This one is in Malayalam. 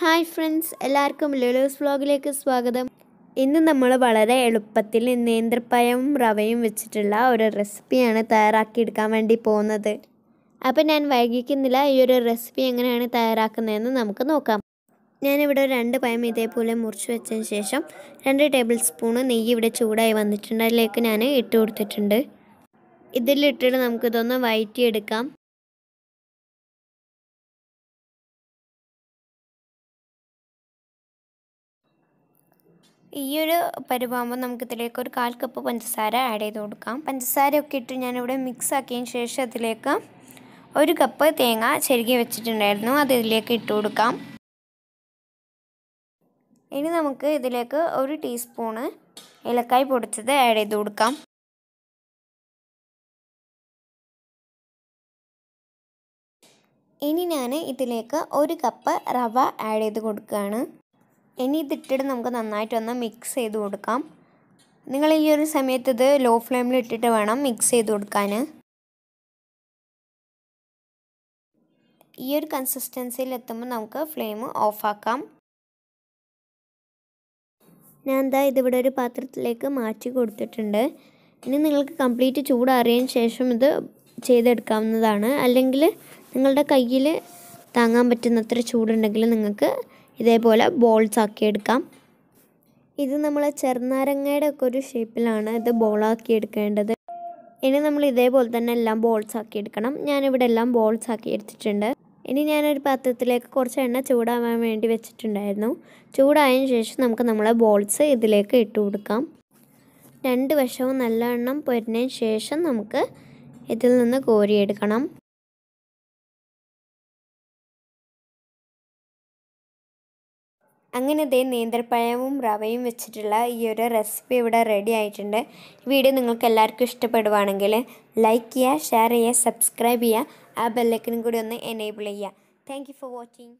ഹായ് ഫ്രണ്ട്സ് എല്ലാവർക്കും ലുലൂസ് വ്ളോഗിലേക്ക് സ്വാഗതം ഇന്ന് നമ്മൾ വളരെ എളുപ്പത്തിൽ നേന്ത്രപ്പഴവും റവയും വെച്ചിട്ടുള്ള ഒരു റെസിപ്പിയാണ് തയ്യാറാക്കിയെടുക്കാൻ വേണ്ടി പോകുന്നത് അപ്പോൾ ഞാൻ വൈകിക്കുന്നില്ല ഈ ഒരു റെസിപ്പി എങ്ങനെയാണ് തയ്യാറാക്കുന്നതെന്ന് നമുക്ക് നോക്കാം ഞാനിവിടെ രണ്ട് പഴം ഇതേപോലെ മുറിച്ച് വെച്ചതിന് ശേഷം രണ്ട് ടേബിൾ സ്പൂണ് നെയ്യ് ഇവിടെ ചൂടായി വന്നിട്ടുണ്ട് അതിലേക്ക് ഞാൻ ഇട്ട് കൊടുത്തിട്ടുണ്ട് ഇതിലിട്ടിട്ട് നമുക്കിതൊന്ന് വയറ്റിയെടുക്കാം ഈ ഒരു നമുക്ക് ഇതിലേക്ക് ഒരു കാൽ കപ്പ് പഞ്ചസാര ആഡ് ചെയ്ത് കൊടുക്കാം പഞ്ചസാരയൊക്കെ ഇട്ട് ഞാനിവിടെ മിക്സ് ആക്കിയതിന് ശേഷം അതിലേക്ക് ഒരു കപ്പ് തേങ്ങ ചെരുകി വെച്ചിട്ടുണ്ടായിരുന്നു അത് ഇതിലേക്ക് ഇട്ട് കൊടുക്കാം ഇനി നമുക്ക് ഇതിലേക്ക് ഒരു ടീസ്പൂണ് ഏലക്കായ് പൊടിച്ചത് ആഡ് ചെയ്ത് കൊടുക്കാം ഇനി ഞാൻ ഇതിലേക്ക് ഒരു കപ്പ് റവ ആഡ് ചെയ്ത് കൊടുക്കുകയാണ് ഇനി ഇതിട്ടിട്ട് നമുക്ക് നന്നായിട്ടൊന്ന് മിക്സ് ചെയ്ത് കൊടുക്കാം നിങ്ങൾ ഈ ഒരു സമയത്ത് ഇത് ലോ ഫ്ലെയിമിൽ ഇട്ടിട്ട് വേണം മിക്സ് ചെയ്ത് കൊടുക്കാൻ ഈ ഒരു കൺസിസ്റ്റൻസിയിൽ എത്തുമ്പോൾ നമുക്ക് ഫ്ലെയിം ഓഫാക്കാം ഞാൻ എന്താ ഇതിവിടെ ഒരു പാത്രത്തിലേക്ക് മാറ്റി കൊടുത്തിട്ടുണ്ട് ഇനി നിങ്ങൾക്ക് കംപ്ലീറ്റ് അറിയാൻ ശേഷം ഇത് ചെയ്തെടുക്കാവുന്നതാണ് അല്ലെങ്കിൽ നിങ്ങളുടെ കയ്യിൽ താങ്ങാൻ പറ്റുന്നത്ര ചൂടുണ്ടെങ്കിൽ നിങ്ങൾക്ക് ഇതേപോലെ ബോൾസ് ആക്കി എടുക്കാം ഇത് നമ്മൾ ചെറുനാരങ്ങയുടെ ഒക്കെ ഒരു ഷേപ്പിലാണ് ഇത് ബോളാക്കി എടുക്കേണ്ടത് ഇനി നമ്മൾ ഇതേപോലെ തന്നെ എല്ലാം ബോൾസ് ആക്കി എടുക്കണം ഞാനിവിടെ എല്ലാം ബോൾസ് ആക്കി എടുത്തിട്ടുണ്ട് ഇനി ഞാനൊരു പാത്രത്തിലേക്ക് കുറച്ച് എണ്ണ ചൂടാവാൻ വേണ്ടി വെച്ചിട്ടുണ്ടായിരുന്നു ചൂടായതിന് ശേഷം നമുക്ക് നമ്മളെ ബോൾസ് ഇതിലേക്ക് ഇട്ട് കൊടുക്കാം രണ്ട് വശവും നല്ലവണ്ണം പൊരുന്നതിന് ശേഷം നമുക്ക് ഇതിൽ നിന്ന് കോരിയെടുക്കണം അങ്ങനെ ദേ നേന്ത്രപ്പഴവും റവയും വെച്ചിട്ടുള്ള ഈ ഒരു റെസിപ്പി ഇവിടെ റെഡി ആയിട്ടുണ്ട് വീഡിയോ നിങ്ങൾക്ക് എല്ലാവർക്കും ഇഷ്ടപ്പെടുവാണെങ്കിൽ ലൈക്ക് ചെയ്യുക ഷെയർ ചെയ്യുക സബ്സ്ക്രൈബ് ചെയ്യുക ആ ബെല്ലൈക്കനും കൂടി ഒന്ന് എനേബിൾ ചെയ്യുക താങ്ക് ഫോർ വാച്ചിങ്